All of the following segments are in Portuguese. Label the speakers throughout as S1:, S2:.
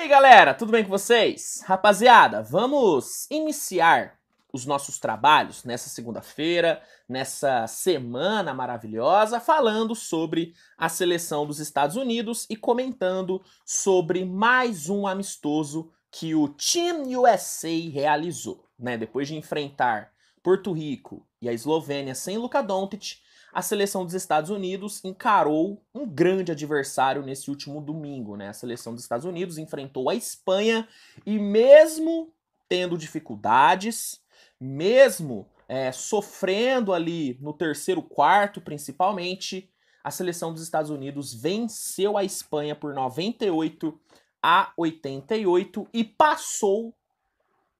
S1: E aí galera, tudo bem com vocês? Rapaziada, vamos iniciar os nossos trabalhos nessa segunda-feira, nessa semana maravilhosa, falando sobre a seleção dos Estados Unidos e comentando sobre mais um amistoso que o Team USA realizou. Né? Depois de enfrentar Porto Rico e a Eslovênia sem Luka Doncic, a seleção dos Estados Unidos encarou um grande adversário nesse último domingo, né? A seleção dos Estados Unidos enfrentou a Espanha e mesmo tendo dificuldades, mesmo é, sofrendo ali no terceiro quarto, principalmente, a seleção dos Estados Unidos venceu a Espanha por 98 a 88 e passou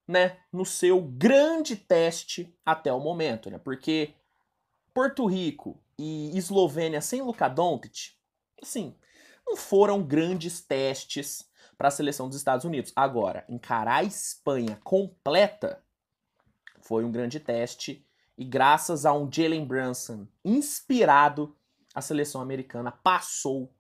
S1: né, no seu grande teste até o momento, né? Porque Porto Rico e Eslovênia sem Luka Doncic, assim, não foram grandes testes para a seleção dos Estados Unidos. Agora, encarar a Espanha completa foi um grande teste e graças a um Jalen Brunson inspirado, a seleção americana passou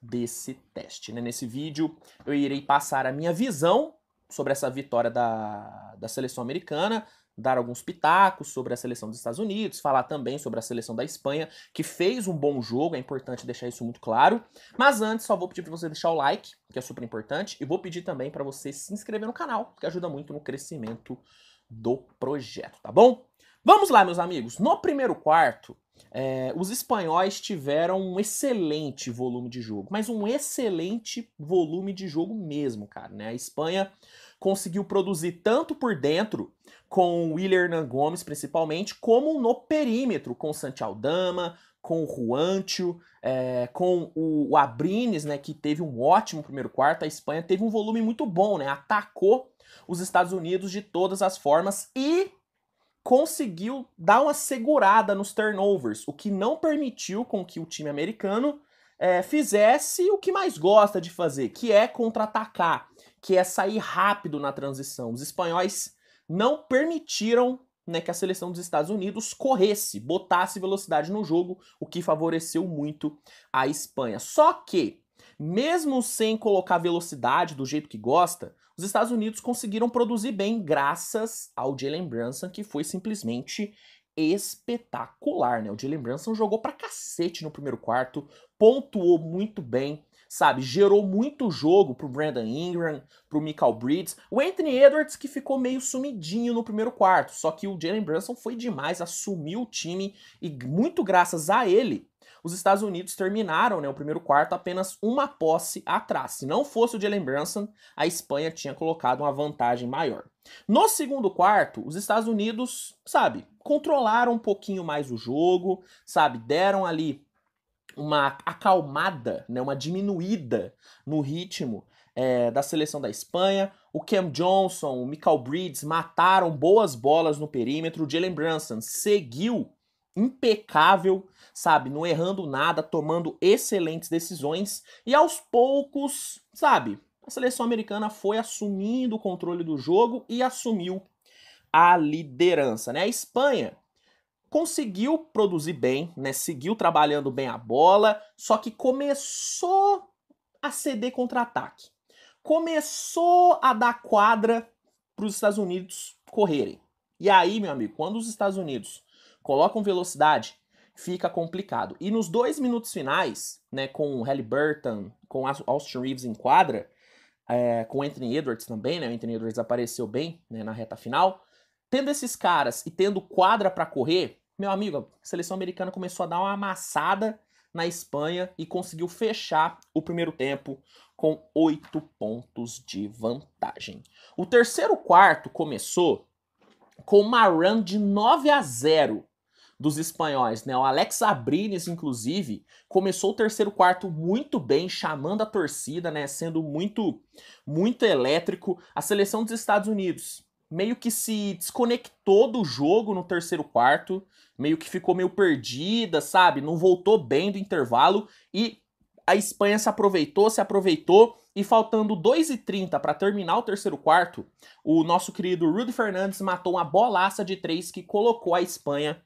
S1: desse teste. Né? Nesse vídeo eu irei passar a minha visão sobre essa vitória da, da seleção americana, dar alguns pitacos sobre a seleção dos Estados Unidos, falar também sobre a seleção da Espanha, que fez um bom jogo, é importante deixar isso muito claro. Mas antes, só vou pedir para você deixar o like, que é super importante, e vou pedir também para você se inscrever no canal, que ajuda muito no crescimento do projeto, tá bom? Vamos lá, meus amigos. No primeiro quarto, é, os espanhóis tiveram um excelente volume de jogo, mas um excelente volume de jogo mesmo, cara. Né? A Espanha conseguiu produzir tanto por dentro, com o William Hernan Gomes principalmente, como no perímetro, com o Dama, com o Juancho, é, com o, o Abrines, né, que teve um ótimo primeiro quarto. A Espanha teve um volume muito bom, né? Atacou os Estados Unidos de todas as formas e conseguiu dar uma segurada nos turnovers, o que não permitiu com que o time americano é, fizesse o que mais gosta de fazer, que é contra-atacar que é sair rápido na transição. Os espanhóis não permitiram né, que a seleção dos Estados Unidos corresse, botasse velocidade no jogo, o que favoreceu muito a Espanha. Só que, mesmo sem colocar velocidade do jeito que gosta, os Estados Unidos conseguiram produzir bem graças ao Jalen Brunson, que foi simplesmente espetacular, né? O Jalen Brunson jogou pra cacete no primeiro quarto, pontuou muito bem, sabe? Gerou muito jogo pro Brandon Ingram, pro Michael Bridges. O Anthony Edwards que ficou meio sumidinho no primeiro quarto, só que o Jalen Brunson foi demais, assumiu o time e muito graças a ele, os Estados Unidos terminaram né, o primeiro quarto apenas uma posse atrás. Se não fosse o Jalen Brunson, a Espanha tinha colocado uma vantagem maior. No segundo quarto, os Estados Unidos, sabe, controlaram um pouquinho mais o jogo, sabe, deram ali uma acalmada, né, uma diminuída no ritmo é, da seleção da Espanha. O Cam Johnson, o Michael Breeds mataram boas bolas no perímetro. O Jalen Brunson seguiu impecável, sabe? Não errando nada, tomando excelentes decisões. E aos poucos, sabe? A seleção americana foi assumindo o controle do jogo e assumiu a liderança, né? A Espanha conseguiu produzir bem, né? Seguiu trabalhando bem a bola, só que começou a ceder contra-ataque. Começou a dar quadra para os Estados Unidos correrem. E aí, meu amigo, quando os Estados Unidos colocam velocidade, fica complicado. E nos dois minutos finais, né, com o Halliburton, com Austin Reeves em quadra, é, com Anthony Edwards também, né, o Anthony Edwards apareceu bem né, na reta final, Tendo esses caras e tendo quadra para correr, meu amigo, a seleção americana começou a dar uma amassada na Espanha e conseguiu fechar o primeiro tempo com oito pontos de vantagem. O terceiro quarto começou com uma run de 9 a 0 dos espanhóis, né? O Alex Abrines, inclusive, começou o terceiro quarto muito bem, chamando a torcida, né? Sendo muito, muito elétrico. A seleção dos Estados Unidos meio que se desconectou do jogo no terceiro quarto, meio que ficou meio perdida, sabe? Não voltou bem do intervalo e a Espanha se aproveitou, se aproveitou e faltando 2:30 para terminar o terceiro quarto, o nosso querido Rudy Fernandes matou uma bolaça de três que colocou a Espanha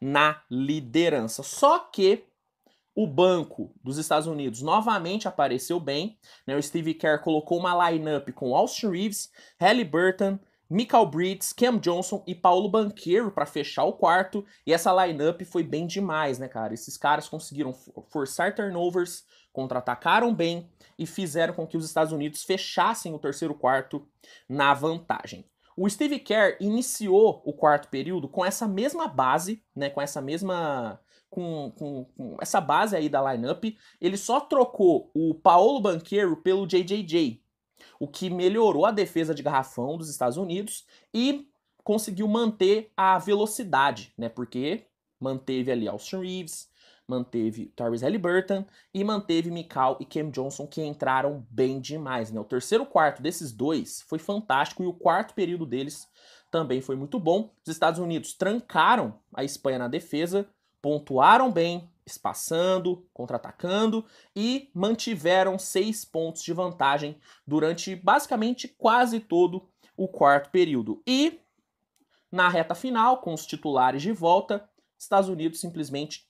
S1: na liderança. Só que o banco dos Estados Unidos novamente apareceu bem. Né? O Steve Kerr colocou uma lineup com Austin Reeves, Halliburton, Michael Bridges, Cam Johnson e Paulo Banqueiro para fechar o quarto. E essa lineup foi bem demais, né, cara? Esses caras conseguiram forçar turnovers, contra-atacaram bem e fizeram com que os Estados Unidos fechassem o terceiro quarto na vantagem. O Steve Kerr iniciou o quarto período com essa mesma base, né, com essa mesma com, com, com essa base aí da lineup, ele só trocou o Paulo Banqueiro pelo JJJ, o que melhorou a defesa de garrafão dos Estados Unidos e conseguiu manter a velocidade, né? Porque manteve ali Austin Reeves, manteve Tyrese Halliburton e manteve Mikal e Cam Johnson, que entraram bem demais, né? O terceiro quarto desses dois foi fantástico e o quarto período deles também foi muito bom. Os Estados Unidos trancaram a Espanha na defesa, pontuaram bem, espaçando, contra-atacando e mantiveram seis pontos de vantagem durante basicamente quase todo o quarto período. E na reta final, com os titulares de volta, Estados Unidos simplesmente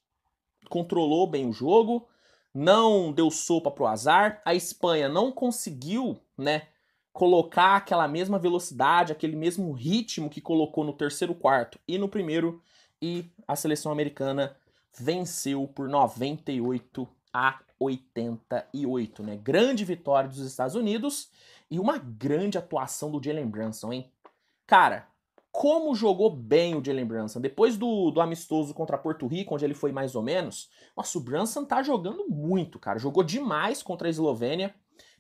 S1: controlou bem o jogo, não deu sopa pro azar. A Espanha não conseguiu, né, colocar aquela mesma velocidade, aquele mesmo ritmo que colocou no terceiro quarto e no primeiro e a seleção americana venceu por 98 a 88, né? Grande vitória dos Estados Unidos e uma grande atuação do Jalen Brunson, hein? Cara, como jogou bem o Jalen Brunson. Depois do, do amistoso contra Porto Rico, onde ele foi mais ou menos, nossa, o Brunson tá jogando muito, cara. Jogou demais contra a Eslovênia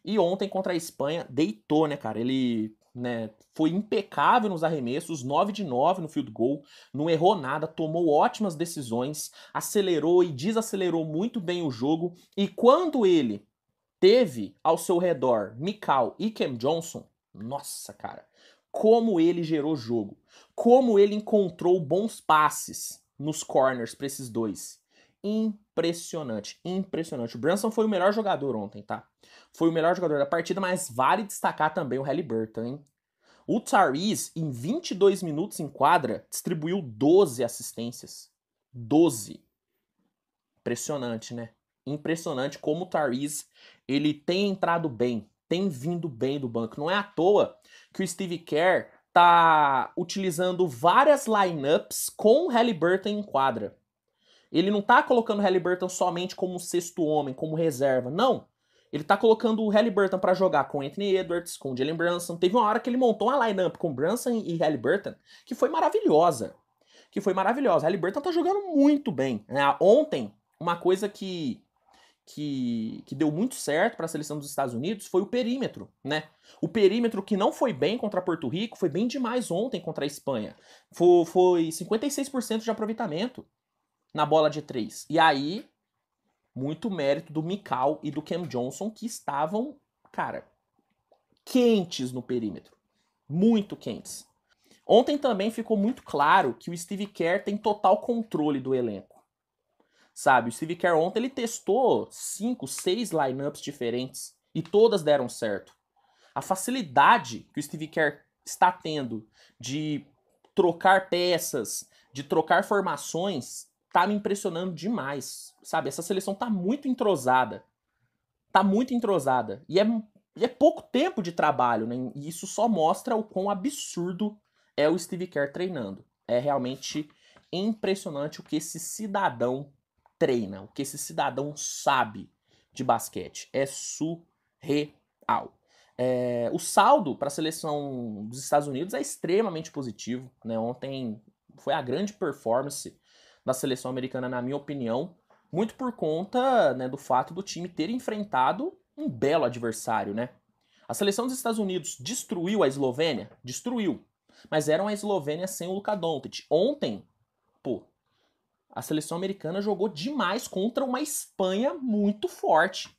S1: e ontem contra a Espanha deitou, né, cara? Ele né, foi impecável nos arremessos, 9 de 9 no field goal, não errou nada, tomou ótimas decisões, acelerou e desacelerou muito bem o jogo. E quando ele teve ao seu redor Mikal e Cam Johnson, nossa, cara, como ele gerou jogo, como ele encontrou bons passes nos corners para esses dois impressionante, impressionante. O Branson foi o melhor jogador ontem, tá? Foi o melhor jogador da partida, mas vale destacar também o Halliburton, hein? O Tariz, em 22 minutos em quadra, distribuiu 12 assistências. 12. Impressionante, né? Impressionante como o Tariz, ele tem entrado bem, tem vindo bem do banco. Não é à toa que o Steve Kerr tá utilizando várias lineups com o Halliburton em quadra. Ele não tá colocando o Halliburton somente como sexto homem, como reserva, não. Ele tá colocando o Halliburton para jogar com Anthony Edwards, com Jalen Brunson. Teve uma hora que ele montou uma lineup com Brunson e Halliburton que foi maravilhosa. Que foi maravilhosa. Halliburton tá jogando muito bem. Né? Ontem, uma coisa que que, que, deu muito certo para a seleção dos Estados Unidos foi o perímetro, né? O perímetro que não foi bem contra Porto Rico foi bem demais ontem contra a Espanha. Foi, foi 56% de aproveitamento na bola de três. E aí, muito mérito do Mikal e do Cam Johnson, que estavam, cara, quentes no perímetro. Muito quentes. Ontem também ficou muito claro que o Steve Kerr tem total controle do elenco. Sabe, o Steve Kerr ontem ele testou cinco, seis lineups diferentes e todas deram certo. A facilidade que o Steve Kerr está tendo de trocar peças, de trocar formações, tá me impressionando demais, sabe? Essa seleção tá muito entrosada. Tá muito entrosada. E é, e é pouco tempo de trabalho, né? E isso só mostra o quão absurdo é o Steve Kerr treinando. É realmente impressionante o que esse cidadão treina, o que esse cidadão sabe de basquete. É surreal. É, o saldo para a seleção dos Estados Unidos é extremamente positivo. Né? Ontem foi a grande performance da seleção americana, na minha opinião, muito por conta né, do fato do time ter enfrentado um belo adversário, né? A seleção dos Estados Unidos destruiu a Eslovênia? Destruiu. Mas era uma Eslovênia sem o Luka Doncic. Ontem, pô, a seleção americana jogou demais contra uma Espanha muito forte.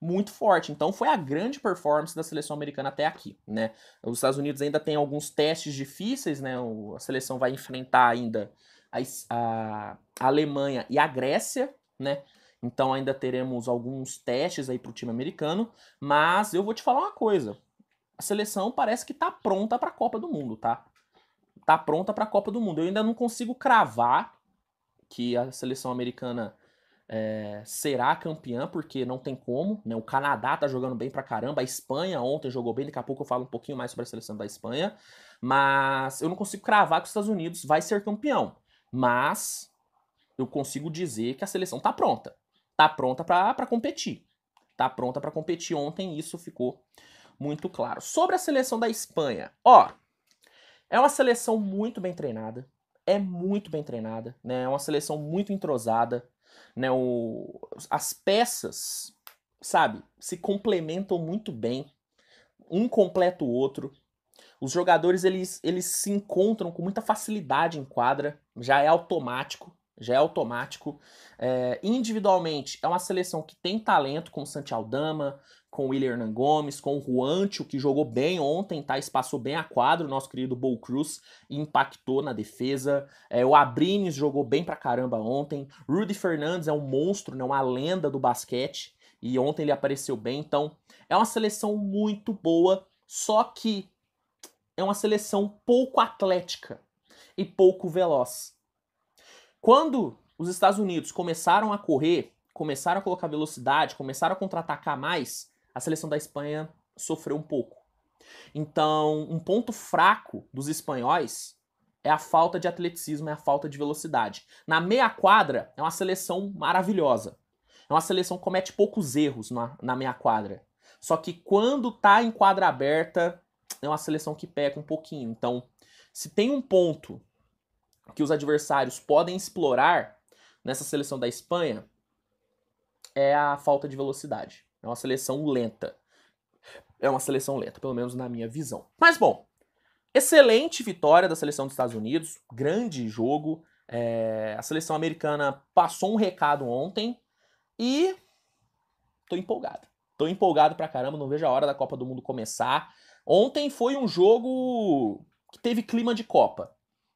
S1: Muito forte. Então foi a grande performance da seleção americana até aqui, né? Os Estados Unidos ainda tem alguns testes difíceis, né? A seleção vai enfrentar ainda a, a, Alemanha e a Grécia, né? Então ainda teremos alguns testes aí para o time americano, mas eu vou te falar uma coisa. A seleção parece que está pronta para a Copa do Mundo, tá? Tá pronta para a Copa do Mundo. Eu ainda não consigo cravar que a seleção americana é, será campeã, porque não tem como, né? O Canadá tá jogando bem pra caramba, a Espanha ontem jogou bem, daqui a pouco eu falo um pouquinho mais sobre a seleção da Espanha, mas eu não consigo cravar que os Estados Unidos vai ser campeão. Mas eu consigo dizer que a seleção está pronta. Está pronta para competir. Está pronta para competir. Ontem isso ficou muito claro. Sobre a seleção da Espanha, ó, é uma seleção muito bem treinada. É muito bem treinada, né? É uma seleção muito entrosada, né? O, as peças, sabe, se complementam muito bem. Um completa o outro. Os jogadores eles, eles se encontram com muita facilidade em quadra, já é automático, já é automático. É, individualmente, é uma seleção que tem talento com o Santi Aldama, com o William Hernan Gomes, com o Juancho, que jogou bem ontem, tá? Espaçou bem a quadro, nosso querido Bol Cruz, impactou na defesa. É, o Abrines jogou bem pra caramba ontem. Rudy Fernandes é um monstro, né? uma lenda do basquete, e ontem ele apareceu bem. Então, é uma seleção muito boa, só que é uma seleção pouco atlética e pouco veloz. Quando os Estados Unidos começaram a correr, começaram a colocar velocidade, começaram a contra-atacar mais, a seleção da Espanha sofreu um pouco. Então, um ponto fraco dos espanhóis é a falta de atleticismo, é a falta de velocidade. Na meia quadra, é uma seleção maravilhosa. É uma seleção que comete poucos erros na, na meia quadra. Só que quando tá em quadra aberta, é uma seleção que peca um pouquinho. Então, se tem um ponto que os adversários podem explorar nessa seleção da Espanha, é a falta de velocidade. É uma seleção lenta. É uma seleção lenta, pelo menos na minha visão. Mas bom, excelente vitória da seleção dos Estados Unidos, grande jogo. É, a seleção americana passou um recado ontem e tô empolgado. Tô empolgado pra caramba, não vejo a hora da Copa do Mundo começar. Ontem foi um jogo que teve clima de Copa.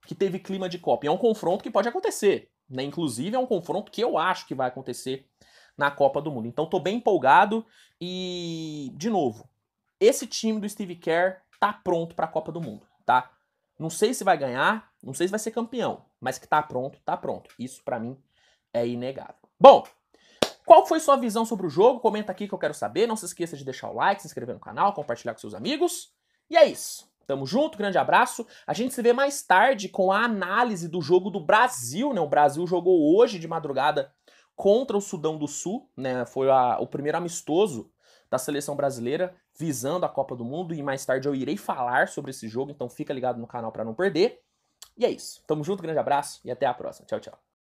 S1: Que teve clima de Copa. E é um confronto que pode acontecer. Né? Inclusive, é um confronto que eu acho que vai acontecer na Copa do Mundo. Então, tô bem empolgado. E, de novo, esse time do Steve Kerr tá pronto para a Copa do Mundo, tá? Não sei se vai ganhar, não sei se vai ser campeão, mas que tá pronto, tá pronto. Isso para mim é inegável. Bom, qual foi sua visão sobre o jogo? Comenta aqui que eu quero saber. Não se esqueça de deixar o like, se inscrever no canal, compartilhar com seus amigos. E é isso. Tamo junto, grande abraço. A gente se vê mais tarde com a análise do jogo do Brasil, né? O Brasil jogou hoje de madrugada contra o Sudão do Sul, né? Foi a, o primeiro amistoso da seleção brasileira visando a Copa do Mundo e mais tarde eu irei falar sobre esse jogo, então fica ligado no canal para não perder. E é isso. Tamo junto, grande abraço e até a próxima. Tchau, tchau.